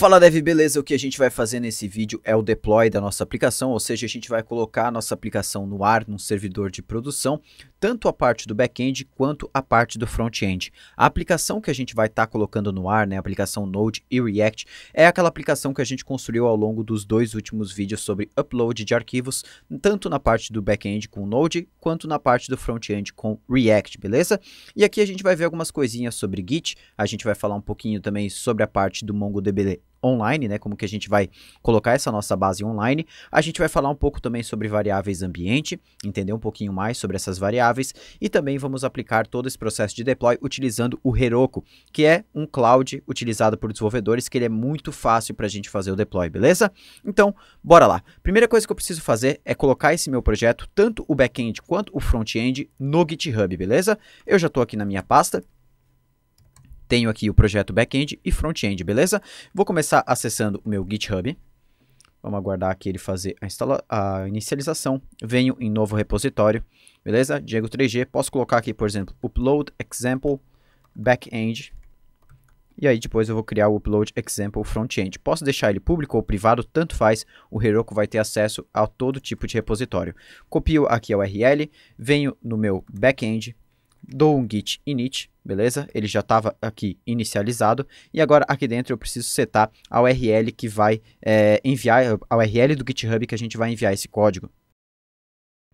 Fala Dev, beleza? O que a gente vai fazer nesse vídeo é o deploy da nossa aplicação, ou seja, a gente vai colocar a nossa aplicação no ar, num servidor de produção, tanto a parte do back-end quanto a parte do front-end. A aplicação que a gente vai estar tá colocando no ar, né, a aplicação Node e React, é aquela aplicação que a gente construiu ao longo dos dois últimos vídeos sobre upload de arquivos, tanto na parte do back-end com Node, quanto na parte do front-end com React, beleza? E aqui a gente vai ver algumas coisinhas sobre Git, a gente vai falar um pouquinho também sobre a parte do MongoDB online, né? Como que a gente vai colocar essa nossa base online. A gente vai falar um pouco também sobre variáveis ambiente, entender um pouquinho mais sobre essas variáveis e também vamos aplicar todo esse processo de deploy utilizando o Heroku, que é um cloud utilizado por desenvolvedores que ele é muito fácil para a gente fazer o deploy, beleza? Então, bora lá. Primeira coisa que eu preciso fazer é colocar esse meu projeto, tanto o back-end quanto o front-end, no GitHub, beleza? Eu já estou aqui na minha pasta tenho aqui o projeto back-end e front-end, beleza? Vou começar acessando o meu GitHub. Vamos aguardar aqui ele fazer a, instala a inicialização. Venho em novo repositório, beleza? Diego 3G, posso colocar aqui, por exemplo, upload example back-end. E aí depois eu vou criar o upload example front-end. Posso deixar ele público ou privado, tanto faz. O Heroku vai ter acesso a todo tipo de repositório. Copio aqui a URL, venho no meu back-end, dou um git init, beleza? Ele já estava aqui inicializado e agora aqui dentro eu preciso setar a URL que vai é, enviar, a URL do GitHub que a gente vai enviar esse código.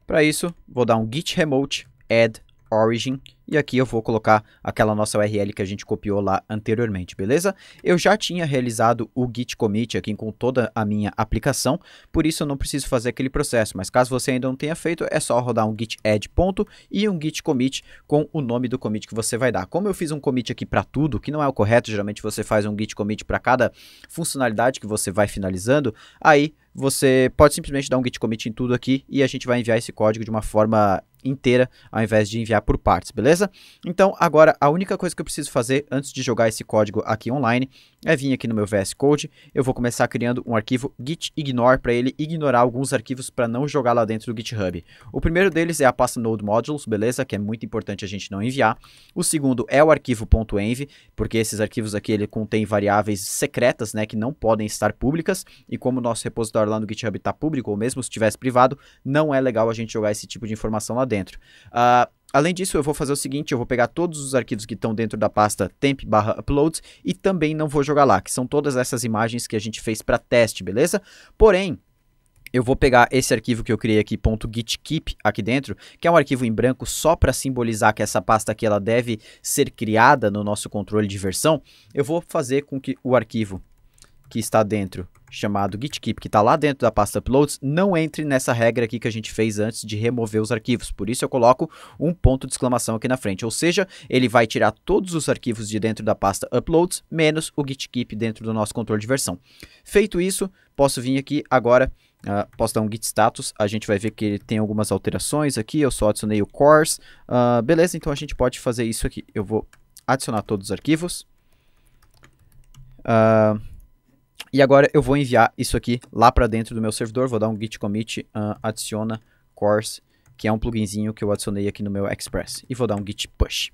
Para isso, vou dar um git remote add origin e aqui eu vou colocar aquela nossa URL que a gente copiou lá anteriormente, beleza? Eu já tinha realizado o git commit aqui com toda a minha aplicação, por isso eu não preciso fazer aquele processo, mas caso você ainda não tenha feito, é só rodar um git add ponto e um git commit com o nome do commit que você vai dar. Como eu fiz um commit aqui para tudo, que não é o correto, geralmente você faz um git commit para cada funcionalidade que você vai finalizando, aí você pode simplesmente dar um git commit em tudo aqui e a gente vai enviar esse código de uma forma inteira ao invés de enviar por partes, beleza? Então agora a única coisa que eu preciso fazer antes de jogar esse código aqui online é vir aqui no meu VS Code, eu vou começar criando um arquivo gitignore para ele ignorar alguns arquivos para não jogar lá dentro do GitHub. O primeiro deles é a pasta node modules, beleza? Que é muito importante a gente não enviar. O segundo é o arquivo .env, porque esses arquivos aqui ele contém variáveis secretas, né, que não podem estar públicas, e como o nosso repositório lá no GitHub está público, ou mesmo se tivesse privado, não é legal a gente jogar esse tipo de informação lá dentro. Uh, Além disso, eu vou fazer o seguinte, eu vou pegar todos os arquivos que estão dentro da pasta temp/uploads e também não vou jogar lá, que são todas essas imagens que a gente fez para teste, beleza? Porém, eu vou pegar esse arquivo que eu criei aqui, .gitkeep, aqui dentro, que é um arquivo em branco só para simbolizar que essa pasta aqui ela deve ser criada no nosso controle de versão. Eu vou fazer com que o arquivo que está dentro chamado Gitkeep, que está lá dentro da pasta uploads, não entre nessa regra aqui que a gente fez antes de remover os arquivos. Por isso eu coloco um ponto de exclamação aqui na frente. Ou seja, ele vai tirar todos os arquivos de dentro da pasta uploads, menos o Gitkeep dentro do nosso controle de versão. Feito isso, posso vir aqui agora, uh, posso dar um git status, a gente vai ver que ele tem algumas alterações aqui, eu só adicionei o cores. Uh, beleza, então a gente pode fazer isso aqui. Eu vou adicionar todos os arquivos. Uh, e agora eu vou enviar isso aqui lá para dentro do meu servidor. Vou dar um git commit uh, adiciona course, que é um pluginzinho que eu adicionei aqui no meu Express. E vou dar um git push.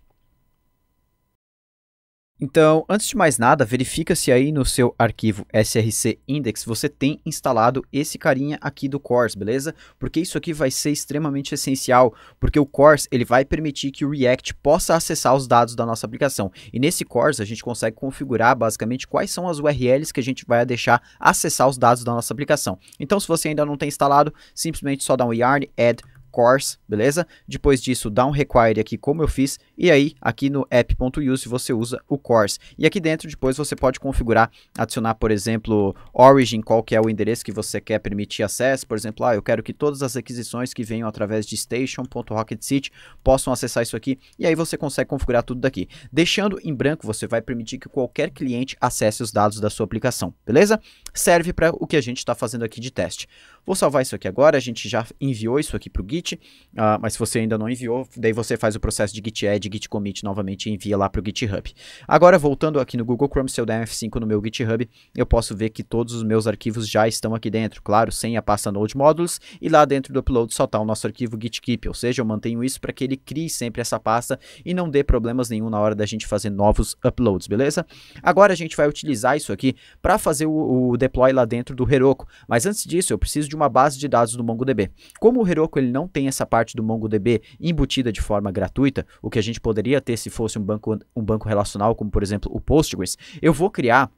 Então, antes de mais nada, verifica se aí no seu arquivo src index você tem instalado esse carinha aqui do Cores, beleza? Porque isso aqui vai ser extremamente essencial, porque o Cores ele vai permitir que o React possa acessar os dados da nossa aplicação. E nesse Cores a gente consegue configurar basicamente quais são as URLs que a gente vai deixar acessar os dados da nossa aplicação. Então, se você ainda não tem instalado, simplesmente só dá um yarn add course, beleza? Depois disso, dá um require aqui como eu fiz, e aí aqui no app.use você usa o course. E aqui dentro depois você pode configurar, adicionar, por exemplo, origin, qual que é o endereço que você quer permitir acesso, por exemplo, ah, eu quero que todas as requisições que venham através de station.rocketcity possam acessar isso aqui, e aí você consegue configurar tudo daqui. Deixando em branco, você vai permitir que qualquer cliente acesse os dados da sua aplicação, beleza? Serve para o que a gente está fazendo aqui de teste. Vou salvar isso aqui agora, a gente já enviou isso aqui para o Git, uh, mas se você ainda não enviou, daí você faz o processo de Git Add, Git Commit novamente e envia lá para o GitHub. Agora, voltando aqui no Google Chrome, se eu der F5 no meu GitHub, eu posso ver que todos os meus arquivos já estão aqui dentro, claro, sem a pasta Node Modules, e lá dentro do upload só está o nosso arquivo Gitkeep, ou seja, eu mantenho isso para que ele crie sempre essa pasta e não dê problemas nenhum na hora da gente fazer novos uploads, beleza? Agora a gente vai utilizar isso aqui para fazer o, o, deploy lá dentro do Heroku, mas antes disso eu preciso de uma base de dados do MongoDB. Como o Heroku ele não tem essa parte do MongoDB embutida de forma gratuita, o que a gente poderia ter se fosse um banco, um banco relacional, como por exemplo o Postgres, eu vou criar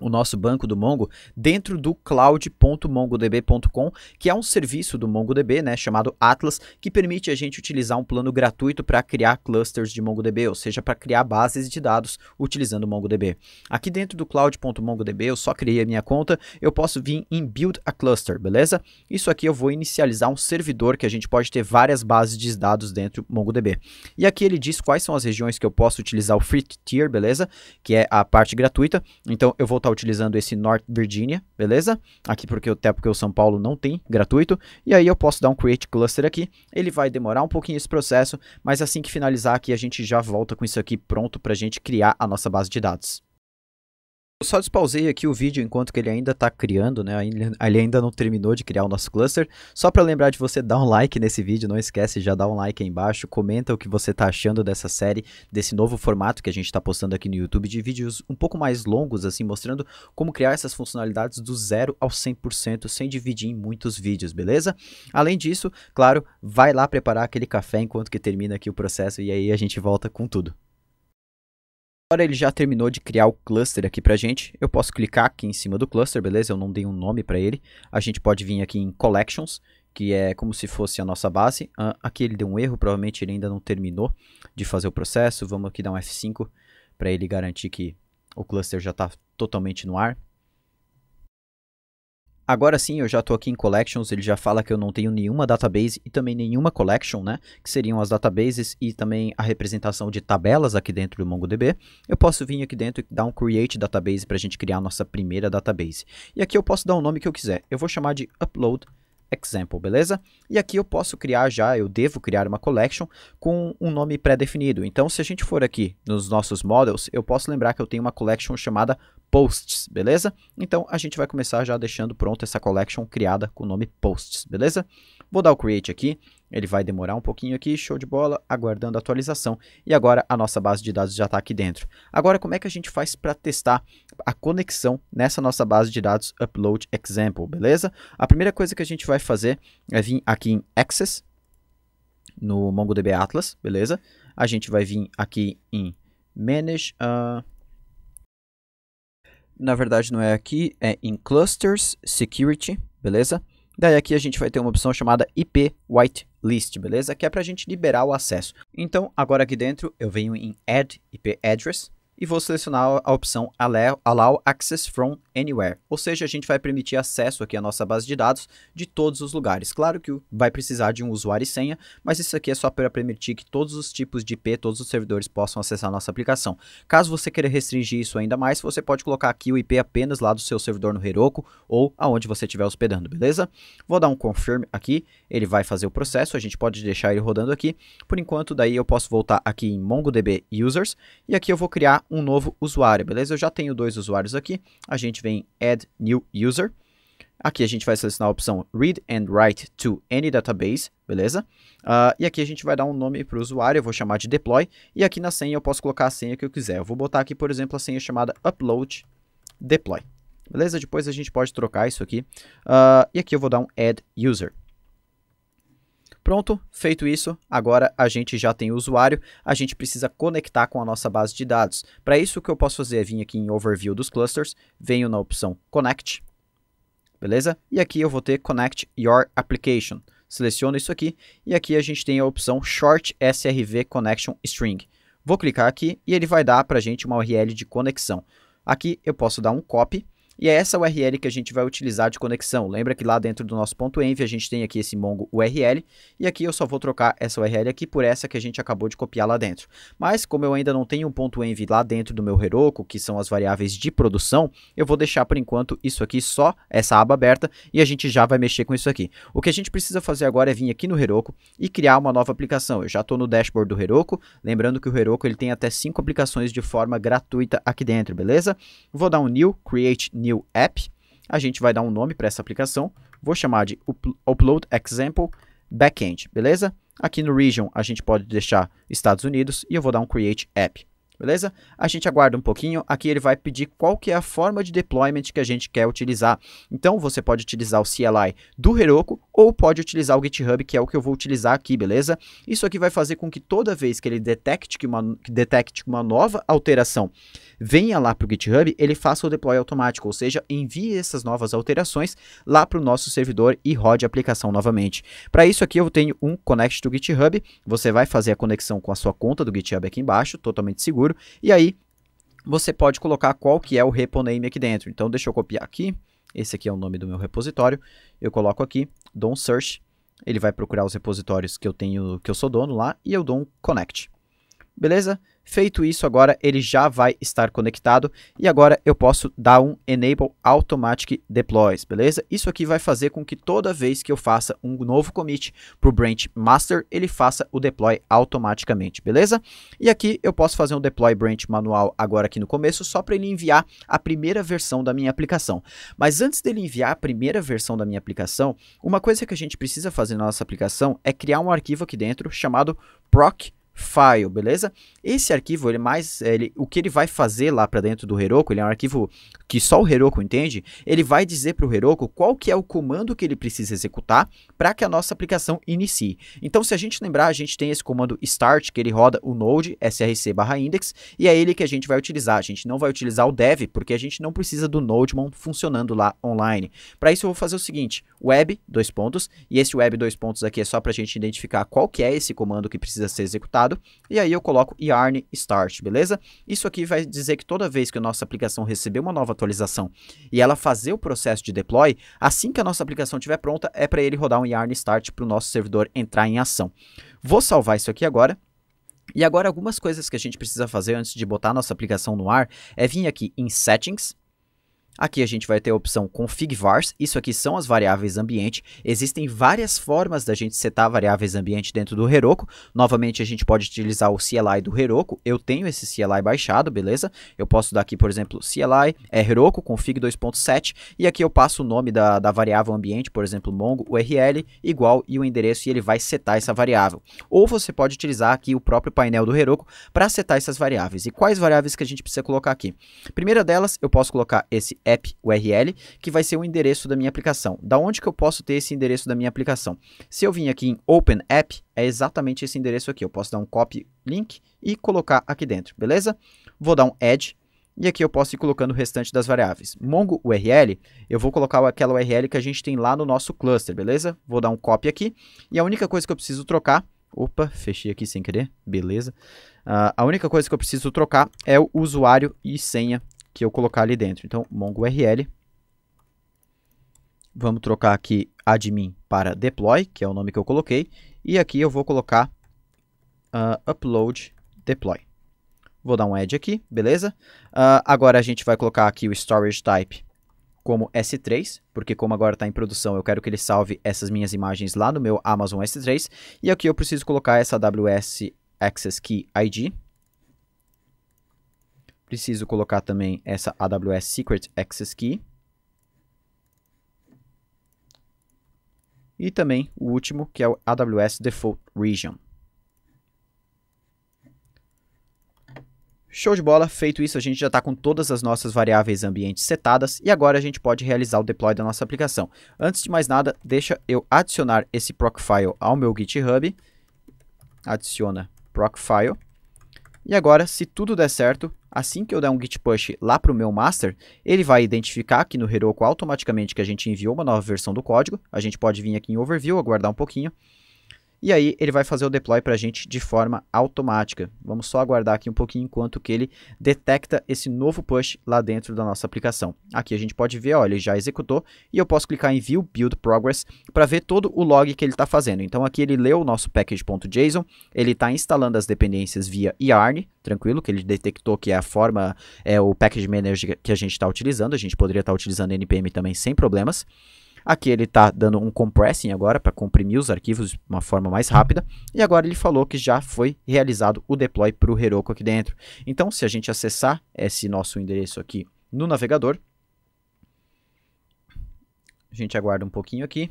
o nosso banco do Mongo dentro do cloud.mongodb.com, que é um serviço do MongoDB, né, chamado Atlas, que permite a gente utilizar um plano gratuito para criar clusters de MongoDB, ou seja, para criar bases de dados utilizando o MongoDB. Aqui dentro do cloud.mongodb, eu só criei a minha conta, eu posso vir em build a cluster, beleza? Isso aqui eu vou inicializar um servidor que a gente pode ter várias bases de dados dentro do MongoDB. E aqui ele diz quais são as regiões que eu posso utilizar o free tier, beleza? Que é a parte gratuita. Então eu vou tá utilizando esse North Virginia, beleza? Aqui porque até porque o São Paulo não tem gratuito. E aí eu posso dar um create cluster aqui. Ele vai demorar um pouquinho esse processo, mas assim que finalizar aqui a gente já volta com isso aqui pronto para a gente criar a nossa base de dados. Eu só despausei aqui o vídeo enquanto que ele ainda está criando, né? Ele ainda não terminou de criar o nosso cluster. Só para lembrar de você dar um like nesse vídeo, não esquece, já dá um like aí embaixo, comenta o que você está achando dessa série, desse novo formato que a gente está postando aqui no YouTube de vídeos um pouco mais longos, assim, mostrando como criar essas funcionalidades do zero ao 100%, sem dividir em muitos vídeos, beleza? Além disso, claro, vai lá preparar aquele café enquanto que termina aqui o processo e aí a gente volta com tudo. Agora ele já terminou de criar o cluster aqui pra gente. Eu posso clicar aqui em cima do cluster, beleza? Eu não dei um nome para ele. A gente pode vir aqui em Collections, que é como se fosse a nossa base. Ah, aqui ele deu um erro, provavelmente ele ainda não terminou de fazer o processo. Vamos aqui dar um F5 para ele garantir que o cluster já está totalmente no ar. Agora sim, eu já estou aqui em Collections, ele já fala que eu não tenho nenhuma database e também nenhuma collection, né? Que seriam as databases e também a representação de tabelas aqui dentro do MongoDB. Eu posso vir aqui dentro e dar um create database para a gente criar a nossa primeira database. E aqui eu posso dar o nome que eu quiser. Eu vou chamar de upload example, beleza? E aqui eu posso criar já, eu devo criar uma collection com um nome pré-definido. Então, se a gente for aqui nos nossos models, eu posso lembrar que eu tenho uma collection chamada posts, beleza? Então, a gente vai começar já deixando pronta essa collection criada com o nome posts, beleza? Vou dar o create aqui. Ele vai demorar um pouquinho aqui, show de bola, aguardando a atualização. E agora a nossa base de dados já está aqui dentro. Agora, como é que a gente faz para testar a conexão nessa nossa base de dados Upload Example, beleza? A primeira coisa que a gente vai fazer é vir aqui em Access, no MongoDB Atlas, beleza? A gente vai vir aqui em Manage... Uh... Na verdade, não é aqui, é em Clusters, Security, beleza? Daí aqui a gente vai ter uma opção chamada IP Whitelist, beleza? Que é para a gente liberar o acesso. Então, agora aqui dentro, eu venho em Add IP Address e vou selecionar a opção Allow Access from Anywhere, ou seja, a gente vai permitir acesso aqui à nossa base de dados de todos os lugares. Claro que vai precisar de um usuário e senha, mas isso aqui é só para permitir que todos os tipos de IP, todos os servidores possam acessar a nossa aplicação. Caso você queira restringir isso ainda mais, você pode colocar aqui o IP apenas lá do seu servidor no Heroku ou aonde você estiver hospedando, beleza? Vou dar um confirm aqui, ele vai fazer o processo, a gente pode deixar ele rodando aqui. Por enquanto, daí eu posso voltar aqui em MongoDB Users e aqui eu vou criar um novo usuário, beleza? Eu já tenho dois usuários aqui, a gente vem em Add New User, aqui a gente vai selecionar a opção Read and Write to Any Database, beleza? Uh, e aqui a gente vai dar um nome para o usuário, eu vou chamar de Deploy, e aqui na senha eu posso colocar a senha que eu quiser. Eu vou botar aqui, por exemplo, a senha chamada Upload Deploy, beleza? Depois a gente pode trocar isso aqui, uh, e aqui eu vou dar um Add User. Pronto, feito isso, agora a gente já tem o usuário, a gente precisa conectar com a nossa base de dados. Para isso, o que eu posso fazer é vir aqui em Overview dos Clusters, venho na opção Connect, beleza? E aqui eu vou ter Connect Your Application. Seleciono isso aqui e aqui a gente tem a opção Short SRV Connection String. Vou clicar aqui e ele vai dar para a gente uma URL de conexão. Aqui eu posso dar um copy e é essa URL que a gente vai utilizar de conexão. Lembra que lá dentro do nosso ponto .env a gente tem aqui esse mongo URL e aqui eu só vou trocar essa URL aqui por essa que a gente acabou de copiar lá dentro. Mas como eu ainda não tenho um ponto .env lá dentro do meu Heroku, que são as variáveis de produção, eu vou deixar por enquanto isso aqui só essa aba aberta e a gente já vai mexer com isso aqui. O que a gente precisa fazer agora é vir aqui no Heroku e criar uma nova aplicação. Eu já estou no dashboard do Heroku, lembrando que o Heroku ele tem até 5 aplicações de forma gratuita aqui dentro, beleza? Vou dar um new, create new New App. A gente vai dar um nome para essa aplicação. Vou chamar de Upload Example Backend, beleza? Aqui no Region a gente pode deixar Estados Unidos e eu vou dar um Create App beleza? A gente aguarda um pouquinho, aqui ele vai pedir qual que é a forma de deployment que a gente quer utilizar. Então, você pode utilizar o CLI do Heroku ou pode utilizar o GitHub, que é o que eu vou utilizar aqui, beleza? Isso aqui vai fazer com que toda vez que ele detecte que uma, que detecte uma nova alteração venha lá para o GitHub, ele faça o deploy automático, ou seja, envie essas novas alterações lá para o nosso servidor e rode a aplicação novamente. Para isso aqui eu tenho um connect do GitHub, você vai fazer a conexão com a sua conta do GitHub aqui embaixo, totalmente seguro, seguro. E aí, você pode colocar qual que é o repo name aqui dentro. Então, deixa eu copiar aqui. Esse aqui é o nome do meu repositório. Eu coloco aqui, dou um search. Ele vai procurar os repositórios que eu tenho, que eu sou dono lá, e eu dou um connect beleza? Feito isso agora, ele já vai estar conectado e agora eu posso dar um Enable Automatic Deploys, beleza? Isso aqui vai fazer com que toda vez que eu faça um novo commit para o Branch Master, ele faça o deploy automaticamente, beleza? E aqui eu posso fazer um Deploy Branch manual agora aqui no começo, só para ele enviar a primeira versão da minha aplicação. Mas antes dele enviar a primeira versão da minha aplicação, uma coisa que a gente precisa fazer na nossa aplicação é criar um arquivo aqui dentro chamado Proc file, beleza? Esse arquivo, ele é mais, é, ele, o que ele vai fazer lá para dentro do Heroku, ele é um arquivo que só o Heroku entende, ele vai dizer para o Heroku qual que é o comando que ele precisa executar para que a nossa aplicação inicie. Então, se a gente lembrar, a gente tem esse comando start, que ele roda o node src/index, e é ele que a gente vai utilizar. A gente não vai utilizar o dev, porque a gente não precisa do Nodemon funcionando lá online. Para isso, eu vou fazer o seguinte, web, dois pontos, e esse web, dois pontos aqui é só para a gente identificar qual que é esse comando que precisa ser executado, e aí eu coloco yarn start, beleza? Isso aqui vai dizer que toda vez que a nossa aplicação receber uma nova atualização e ela fazer o processo de deploy, assim que a nossa aplicação estiver pronta, é para ele rodar um yarn start para o nosso servidor entrar em ação. Vou salvar isso aqui agora. E agora algumas coisas que a gente precisa fazer antes de botar a nossa aplicação no ar é vir aqui em Settings, Aqui a gente vai ter a opção config vars, isso aqui são as variáveis ambiente. Existem várias formas da gente setar variáveis ambiente dentro do Heroku. Novamente a gente pode utilizar o CLI do Heroku. Eu tenho esse CLI baixado, beleza? Eu posso dar aqui, por exemplo, CLI é Heroku config 2.7 e aqui eu passo o nome da, da variável ambiente, por exemplo, mongo url igual e o endereço e ele vai setar essa variável. Ou você pode utilizar aqui o próprio painel do Heroku para setar essas variáveis. E quais variáveis que a gente precisa colocar aqui? Primeira delas, eu posso colocar esse app URL, que vai ser o endereço da minha aplicação. Da onde que eu posso ter esse endereço da minha aplicação? Se eu vim aqui em Open App, é exatamente esse endereço aqui. Eu posso dar um copy link e colocar aqui dentro, beleza? Vou dar um add e aqui eu posso ir colocando o restante das variáveis. Mongo URL, eu vou colocar aquela URL que a gente tem lá no nosso cluster, beleza? Vou dar um copy aqui e a única coisa que eu preciso trocar Opa, fechei aqui sem querer, beleza. Uh, a única coisa que eu preciso trocar é o usuário e senha que eu colocar ali dentro. Então, Mongo URL, Vamos trocar aqui admin para deploy, que é o nome que eu coloquei. E aqui eu vou colocar uh, upload deploy. Vou dar um add aqui, beleza? Uh, agora a gente vai colocar aqui o storage type como S3, porque como agora está em produção, eu quero que ele salve essas minhas imagens lá no meu Amazon S3. E aqui eu preciso colocar essa AWS Access Key ID, Preciso colocar também essa AWS Secret Access Key. E também o último, que é o AWS Default Region. Show de bola, feito isso, a gente já está com todas as nossas variáveis ambientes setadas e agora a gente pode realizar o deploy da nossa aplicação. Antes de mais nada, deixa eu adicionar esse procfile ao meu GitHub. Adiciona procfile. E agora, se tudo der certo, assim que eu der um git push lá para o meu master, ele vai identificar aqui no Heroku automaticamente que a gente enviou uma nova versão do código. A gente pode vir aqui em overview, aguardar um pouquinho. E aí ele vai fazer o deploy para a gente de forma automática. Vamos só aguardar aqui um pouquinho enquanto que ele detecta esse novo push lá dentro da nossa aplicação. Aqui a gente pode ver, ó, ele já executou e eu posso clicar em View Build Progress para ver todo o log que ele está fazendo. Então aqui ele leu o nosso package.json, ele está instalando as dependências via yarn, tranquilo, que ele detectou que é a forma, é o package manager que a gente está utilizando. A gente poderia estar tá utilizando NPM também sem problemas. Aqui ele está dando um compressing agora para comprimir os arquivos de uma forma mais rápida. E agora ele falou que já foi realizado o deploy para o Heroku aqui dentro. Então, se a gente acessar esse nosso endereço aqui no navegador, a gente aguarda um pouquinho aqui.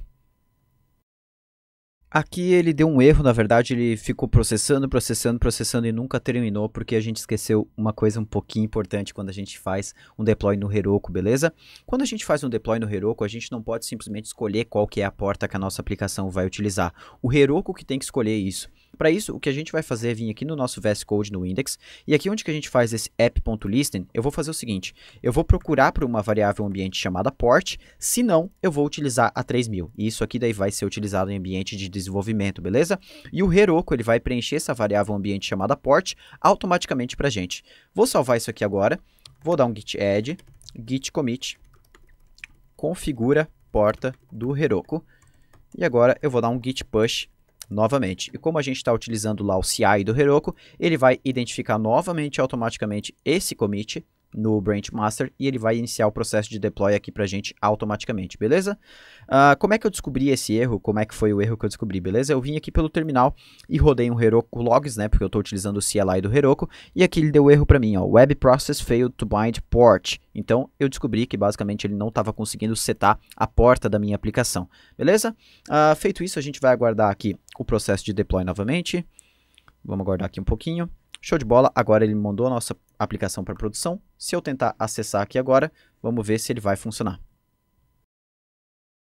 Aqui ele deu um erro, na verdade, ele ficou processando, processando, processando e nunca terminou, porque a gente esqueceu uma coisa um pouquinho importante quando a gente faz um deploy no Heroku, beleza? Quando a gente faz um deploy no Heroku, a gente não pode simplesmente escolher qual que é a porta que a nossa aplicação vai utilizar. O Heroku que tem que escolher isso. Para isso, o que a gente vai fazer é vir aqui no nosso VS Code no index, e aqui onde que a gente faz esse app.listen, eu vou fazer o seguinte, eu vou procurar por uma variável ambiente chamada port, se não, eu vou utilizar a 3000, e isso aqui daí vai ser utilizado em ambiente de desenvolvimento, beleza? E o Heroku, ele vai preencher essa variável ambiente chamada port automaticamente para a gente. Vou salvar isso aqui agora, vou dar um git add, git commit, configura porta do Heroku, e agora eu vou dar um git push novamente. E como a gente está utilizando lá o CI do Heroku, ele vai identificar novamente automaticamente esse commit no branch master e ele vai iniciar o processo de deploy aqui pra gente automaticamente, beleza? Uh, como é que eu descobri esse erro? Como é que foi o erro que eu descobri, beleza? Eu vim aqui pelo terminal e rodei um Heroku logs, né, porque eu estou utilizando o CLI do Heroku, e aqui ele deu erro para mim, ó, web process failed to bind port. Então, eu descobri que basicamente ele não estava conseguindo setar a porta da minha aplicação, beleza? Uh, feito isso, a gente vai aguardar aqui o processo de deploy novamente. Vamos aguardar aqui um pouquinho. Show de bola, agora ele mandou a nossa aplicação para produção. Se eu tentar acessar aqui agora, vamos ver se ele vai funcionar.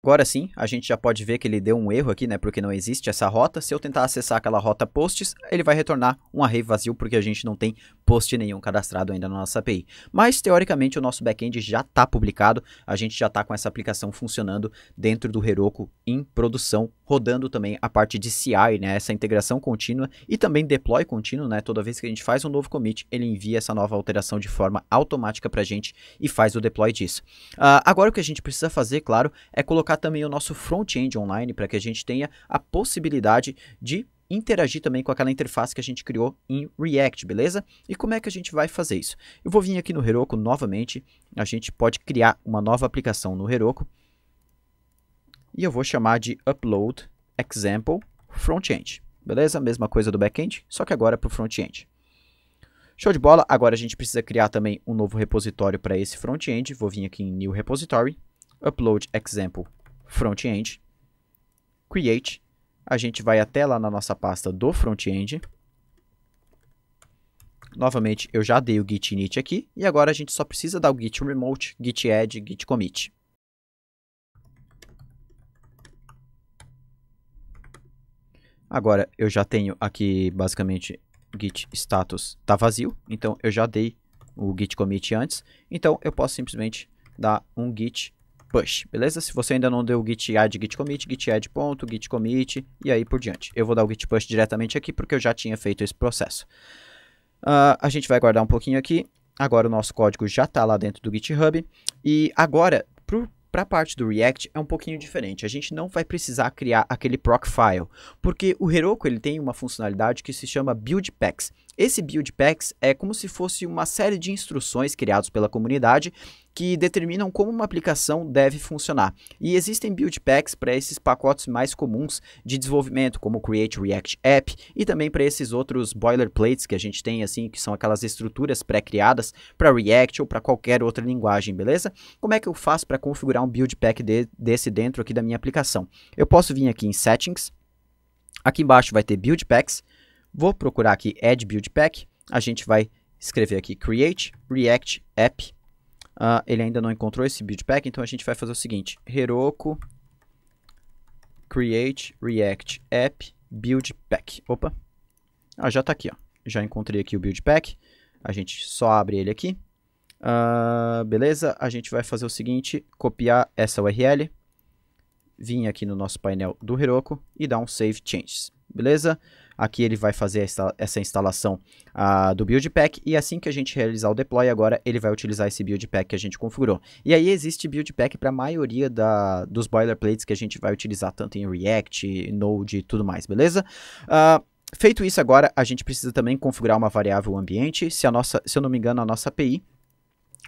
Agora sim, a gente já pode ver que ele deu um erro aqui, né, porque não existe essa rota. Se eu tentar acessar aquela rota posts, ele vai retornar um array vazio, porque a gente não tem post nenhum cadastrado ainda na nossa API. Mas, teoricamente, o nosso backend já está publicado, a gente já está com essa aplicação funcionando dentro do Heroku em produção rodando também a parte de CI, né, essa integração contínua e também deploy contínuo, né, toda vez que a gente faz um novo commit, ele envia essa nova alteração de forma automática para a gente e faz o deploy disso. Uh, agora o que a gente precisa fazer, claro, é colocar também o nosso front-end online para que a gente tenha a possibilidade de interagir também com aquela interface que a gente criou em React, beleza? E como é que a gente vai fazer isso? Eu vou vir aqui no Heroku novamente, a gente pode criar uma nova aplicação no Heroku, e eu vou chamar de upload example front-end. Beleza? Mesma coisa do back-end, só que agora para o front-end. Show de bola, agora a gente precisa criar também um novo repositório para esse front-end. Vou vir aqui em New Repository, Upload Example Front-end, Create. A gente vai até lá na nossa pasta do front-end. Novamente, eu já dei o git init aqui e agora a gente só precisa dar o git remote, git add, git commit. Agora, eu já tenho aqui, basicamente, git status está vazio. Então, eu já dei o git commit antes. Então, eu posso simplesmente dar um git push, beleza? Se você ainda não deu o git add, git commit, git add ponto, git commit e aí por diante. Eu vou dar o git push diretamente aqui porque eu já tinha feito esse processo. Uh, a gente vai guardar um pouquinho aqui. Agora o nosso código já está lá dentro do GitHub. E agora, para a parte do React é um pouquinho diferente. A gente não vai precisar criar aquele proc file, porque o Heroku ele tem uma funcionalidade que se chama build packs esse Build Packs é como se fosse uma série de instruções criadas pela comunidade que determinam como uma aplicação deve funcionar. E existem build packs para esses pacotes mais comuns de desenvolvimento, como o Create React App, e também para esses outros boilerplates que a gente tem assim, que são aquelas estruturas pré-criadas para React ou para qualquer outra linguagem, beleza? Como é que eu faço para configurar um build pack de, desse dentro aqui da minha aplicação? Eu posso vir aqui em Settings, aqui embaixo vai ter Build Packs, Vou procurar aqui Add Build Pack. A gente vai escrever aqui Create React App. Uh, ele ainda não encontrou esse build pack, então a gente vai fazer o seguinte. Heroku Create React App Build Pack. Opa. Ah, já está aqui, ó. Já encontrei aqui o build pack. A gente só abre ele aqui. Uh, beleza? A gente vai fazer o seguinte. Copiar essa URL. Vim aqui no nosso painel do Heroku e dar um Save Changes. Beleza? Aqui ele vai fazer essa instalação uh, do build pack e assim que a gente realizar o deploy agora, ele vai utilizar esse build pack que a gente configurou. E aí existe build pack para a maioria da, dos boilerplates que a gente vai utilizar tanto em React, Node e tudo mais, beleza? Uh, feito isso agora, a gente precisa também configurar uma variável ambiente. Se, a nossa, se eu não me engano, a nossa API,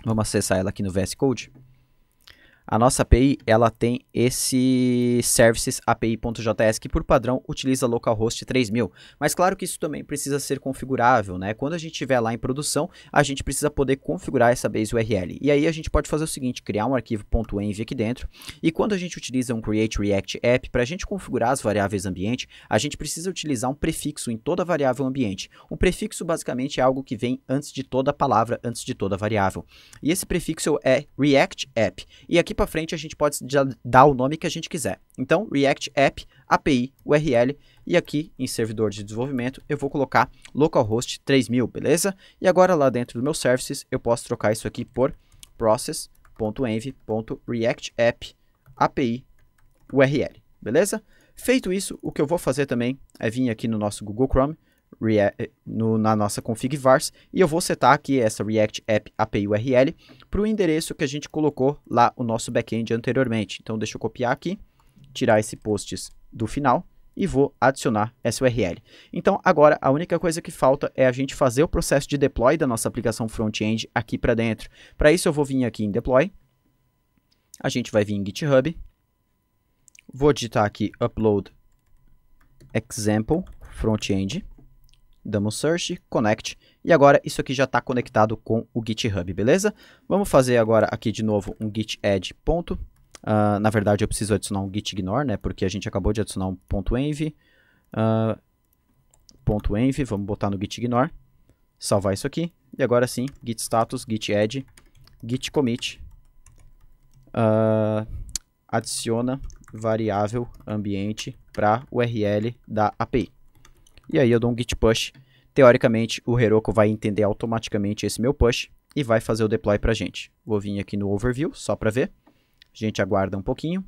vamos acessar ela aqui no VS Code. A nossa API, ela tem esse services API.js que por padrão utiliza localhost 3000. Mas claro que isso também precisa ser configurável, né? Quando a gente estiver lá em produção, a gente precisa poder configurar essa base URL. E aí a gente pode fazer o seguinte, criar um arquivo .env aqui dentro. E quando a gente utiliza um create react app, para a gente configurar as variáveis ambiente, a gente precisa utilizar um prefixo em toda variável ambiente. Um prefixo basicamente é algo que vem antes de toda palavra, antes de toda variável. E esse prefixo é react app. E aqui para frente a gente pode dar o nome que a gente quiser. Então, React App, API, URL e aqui em servidor de desenvolvimento eu vou colocar localhost 3000, beleza? E agora lá dentro do meu services eu posso trocar isso aqui por process.env.reactapp API URL, beleza? Feito isso, o que eu vou fazer também é vir aqui no nosso Google Chrome eh, no, na nossa config vars e eu vou setar aqui essa React App API URL para o endereço que a gente colocou lá o nosso backend anteriormente. Então deixa eu copiar aqui, tirar esse posts do final e vou adicionar essa URL. Então agora a única coisa que falta é a gente fazer o processo de deploy da nossa aplicação front-end aqui para dentro. Para isso eu vou vir aqui em deploy, a gente vai vir em GitHub, vou digitar aqui upload example front-end damos search, connect, e agora isso aqui já está conectado com o GitHub, beleza? Vamos fazer agora aqui de novo um git add ponto. Uh, na verdade eu preciso adicionar um git ignore, né, porque a gente acabou de adicionar um ponto .env, uh, ponto .env, vamos botar no git ignore, salvar isso aqui, e agora sim, git status, git add, git commit, uh, adiciona variável ambiente para URL da API. E aí eu dou um git push. Teoricamente, o Heroku vai entender automaticamente esse meu push e vai fazer o deploy para a gente. Vou vir aqui no overview só para ver. A gente aguarda um pouquinho.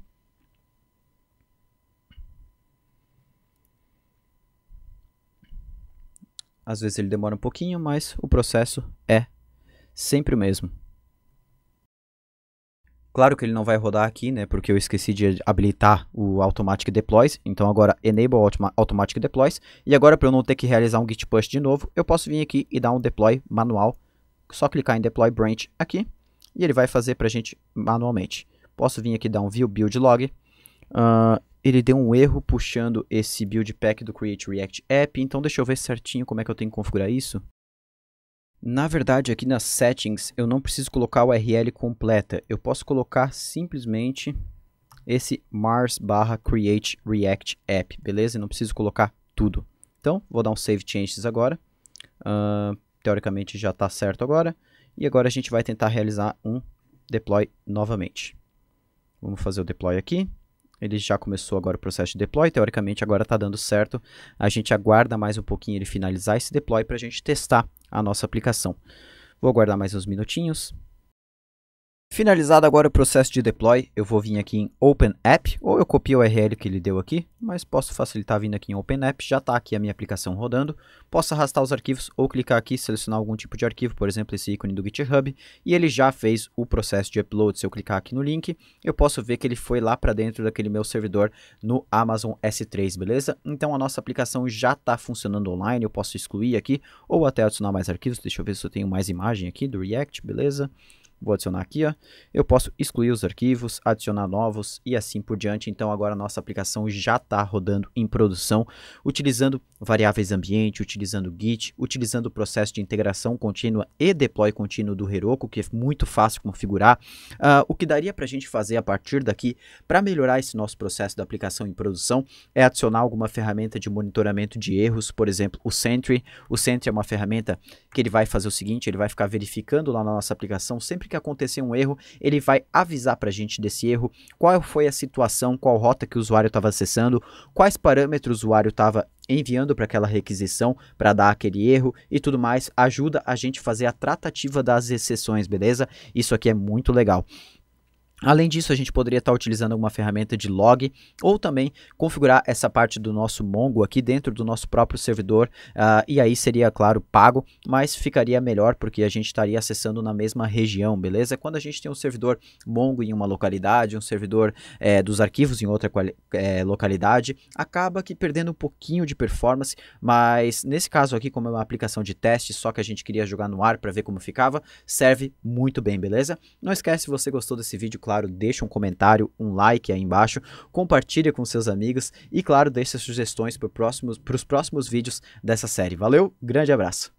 Às vezes ele demora um pouquinho, mas o processo é sempre o mesmo. Claro que ele não vai rodar aqui, né? Porque eu esqueci de habilitar o Automatic Deploys. Então agora Enable Automatic Deploys. E agora para eu não ter que realizar um git push de novo, eu posso vir aqui e dar um deploy manual. Só clicar em Deploy Branch aqui. E ele vai fazer para a gente manualmente. Posso vir aqui dar um View Build Log. Uh, ele deu um erro puxando esse build pack do Create React App. Então deixa eu ver certinho como é que eu tenho que configurar isso. Na verdade, aqui nas settings, eu não preciso colocar a URL completa. Eu posso colocar simplesmente esse mars barra create react app, beleza? Eu não preciso colocar tudo. Então, vou dar um save changes agora. Uh, teoricamente já está certo agora. E agora a gente vai tentar realizar um deploy novamente. Vamos fazer o deploy aqui. Ele já começou agora o processo de deploy, teoricamente agora está dando certo. A gente aguarda mais um pouquinho ele finalizar esse deploy para a gente testar a nossa aplicação. Vou aguardar mais uns minutinhos Finalizado agora o processo de deploy, eu vou vir aqui em Open App, ou eu copio o URL que ele deu aqui, mas posso facilitar vindo aqui em Open App, já está aqui a minha aplicação rodando. Posso arrastar os arquivos ou clicar aqui, selecionar algum tipo de arquivo, por exemplo, esse ícone do GitHub, e ele já fez o processo de upload. Se eu clicar aqui no link, eu posso ver que ele foi lá para dentro daquele meu servidor no Amazon S3, beleza? Então a nossa aplicação já está funcionando online, eu posso excluir aqui, ou até adicionar mais arquivos, deixa eu ver se eu tenho mais imagem aqui do React, beleza? vou adicionar aqui, ó, eu posso excluir os arquivos, adicionar novos e assim por diante. Então agora a nossa aplicação já está rodando em produção, utilizando variáveis ambiente, utilizando Git, utilizando o processo de integração contínua e deploy contínuo do Heroku, que é muito fácil configurar. Uh, o que daria para a gente fazer a partir daqui para melhorar esse nosso processo da aplicação em produção é adicionar alguma ferramenta de monitoramento de erros, por exemplo, o Sentry. O Sentry é uma ferramenta que ele vai fazer o seguinte, ele vai ficar verificando lá na nossa aplicação sempre que acontecer um erro, ele vai avisar para a gente desse erro, qual foi a situação, qual rota que o usuário estava acessando, quais parâmetros o usuário estava enviando para aquela requisição para dar aquele erro e tudo mais, ajuda a gente fazer a tratativa das exceções, beleza? Isso aqui é muito legal. Além disso, a gente poderia estar utilizando alguma ferramenta de log ou também configurar essa parte do nosso Mongo aqui dentro do nosso próprio servidor uh, e aí seria, claro, pago, mas ficaria melhor porque a gente estaria acessando na mesma região, beleza? Quando a gente tem um servidor Mongo em uma localidade, um servidor é, dos arquivos em outra é, localidade, acaba que perdendo um pouquinho de performance, mas nesse caso aqui, como é uma aplicação de teste, só que a gente queria jogar no ar para ver como ficava, serve muito bem, beleza? Não esquece, se você gostou desse vídeo, claro, deixa um comentário, um like aí embaixo, compartilha com seus amigos e, claro, deixa sugestões para os próximos, próximos vídeos dessa série. Valeu, grande abraço!